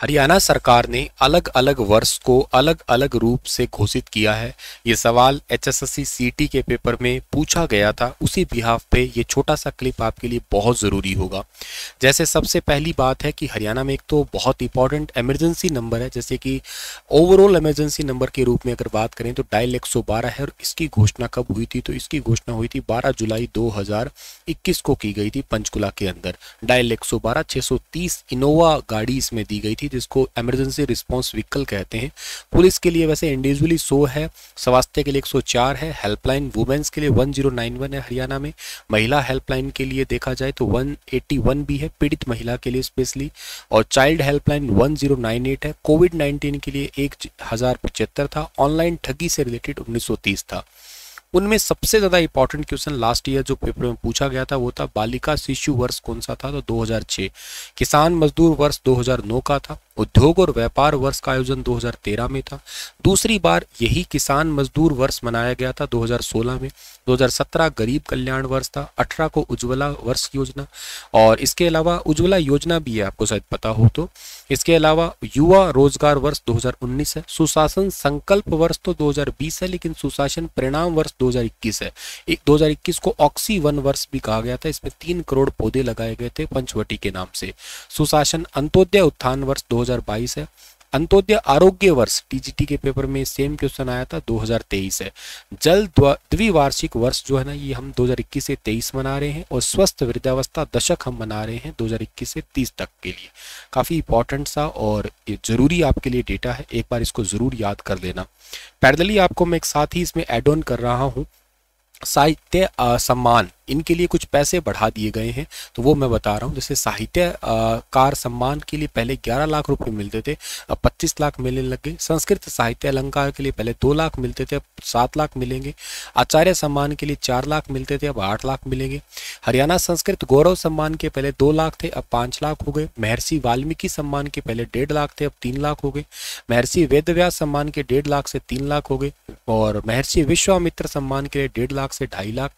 हरियाणा सरकार ने अलग अलग वर्ष को अलग अलग रूप से घोषित किया है ये सवाल एच एस टी के पेपर में पूछा गया था उसी बिहाफ पे ये छोटा सा क्लिप आपके लिए बहुत ज़रूरी होगा जैसे सबसे पहली बात है कि हरियाणा में एक तो बहुत इंपॉर्टेंट इमरजेंसी नंबर है जैसे कि ओवरऑल इमरजेंसी नंबर के रूप में अगर बात करें तो डायल एक है और इसकी घोषणा कब हुई थी तो इसकी घोषणा हुई थी बारह जुलाई दो को की गई थी पंचकुला के अंदर डायल एक सौ इनोवा गाड़ी इसमें दी गई थी जिसको एमरजेंसी रिस्पॉन्स व्हीकल कहते हैं पुलिस के लिए वैसे इंडिविजुअली सौ है स्वास्थ्य के लिए 104 है हेल्पलाइन वुमेन्स के लिए 1091 है हरियाणा में महिला हेल्पलाइन के लिए देखा जाए तो 181 भी है पीड़ित महिला के लिए स्पेशली और चाइल्ड हेल्पलाइन 1098 है कोविड नाइन्टीन के लिए एक था ऑनलाइन ठगी से रिलेटेड 1930 था उनमें सबसे ज़्यादा इंपॉर्टेंट क्वेश्चन लास्ट ईयर जो पेपर में पूछा गया था वो था बालिका शिशु वर्ष कौन सा था तो 2006 किसान मजदूर वर्ष 2009 का था उद्योग और व्यापार वर्ष का आयोजन 2013 में था दूसरी बार यही किसान मजदूर वर्ष मनाया गया था 2016 में 2017 गरीब कल्याण वर्ष था 18 को उज्ज्वला वर्ष योजना और इसके अलावा उज्ज्वला योजना भी है आपको शायद पता हो तो इसके अलावा युवा रोजगार वर्ष 2019 है सुशासन संकल्प वर्ष तो 2020 है लेकिन सुशासन परिणाम वर्ष 2021 है दो 2021 को ऑक्सी वन वर्ष भी कहा गया था इसमें तीन करोड़ पौधे लगाए गए थे पंचवटी के नाम से सुशासन अंत्योदय उत्थान वर्ष 2022 है अंत्योदय आरोग्य वर्ष टीजीटी के पेपर में सेम क्वेश्चन आया था 2023 है जल द्विवार्षिक वर्ष जो है ना ये हम 2021 से 23 मना रहे हैं और स्वस्थ वृद्धावस्था दशक हम मना रहे हैं 2021 से 30 तक के लिए काफ़ी इंपॉर्टेंट सा और ये ज़रूरी आपके लिए डेटा है एक बार इसको ज़रूर याद कर लेना पैदल आपको मैं एक साथ ही इसमें एड ऑन कर रहा हूँ साहित्य सम्मान इनके लिए कुछ पैसे बढ़ा दिए गए हैं तो वो मैं बता रहा हूँ जैसे साहित्यकार सम्मान के लिए पहले ग्यारह लाख रुपये मिलते थे अब पच्चीस लाख मिलने लग गए संस्कृत साहित्य अलंकार के लिए पहले दो लाख मिलते थे अब सात लाख मिलेंगे आचार्य सम्मान के लिए चार लाख मिलते थे अब आठ लाख मिलेंगे हरियाणा संस्कृत गौरव सम्मान के पहले दो लाख थे अब पाँच लाख हो गए महर्षि वाल्मीकि सम्मान के पहले डेढ़ लाख थे अब तीन लाख हो गए महर्षि वेद सम्मान के डेढ़ लाख से तीन लाख हो गए और महर्षि विश्वामित्र सम्मान के लिए डेढ़ लाख से ढाई लाख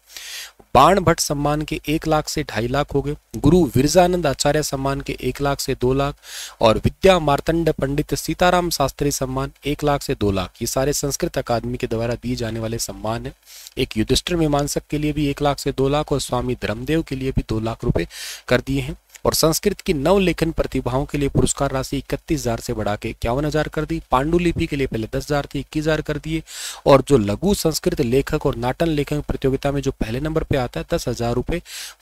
बाण भट्ट सम्मान के एक लाख से ढाई लाख हो गए गुरु विरजानंद आचार्य सम्मान के एक लाख से दो लाख और विद्या मार्तंड पंडित सीताराम शास्त्री सम्मान एक लाख से दो लाख ये सारे संस्कृत अकादमी के द्वारा दिए जाने वाले सम्मान है एक युधिष्ठिर मीमांसक के लिए भी एक लाख से दो लाख और स्वामी धर्मदेव के लिए भी दो लाख रुपए कर दिए हैं और संस्कृत की नव लेखन प्रतिभाओं के लिए पुरस्कार राशि इकतीस हजार से बढ़ा के इक्यावन हजार कर दी पांडुलिपि के लिए पहले दस हजार थी इक्कीस हजार कर दिए और जो लघु संस्कृत लेखक और नाटन लेखक प्रतियोगिता में जो पहले नंबर पे आता है दस हजार रुपये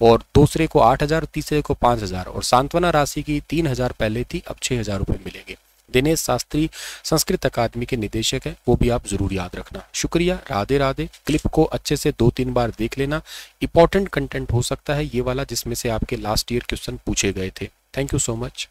और दूसरे को आठ हजार तीसरे को पाँच हजार और सांत्वना राशि की तीन हजार पहले थी अब छह हजार रुपये मिलेंगे दिनेश शास्त्री संस्कृत अकादमी के निदेशक है वो भी आप जरूर याद रखना शुक्रिया राधे राधे क्लिप को अच्छे से दो तीन बार देख लेना इंपॉर्टेंट कंटेंट हो सकता है ये वाला जिसमें से आपके लास्ट ईयर क्वेश्चन पूछे गए थे थैंक यू सो मच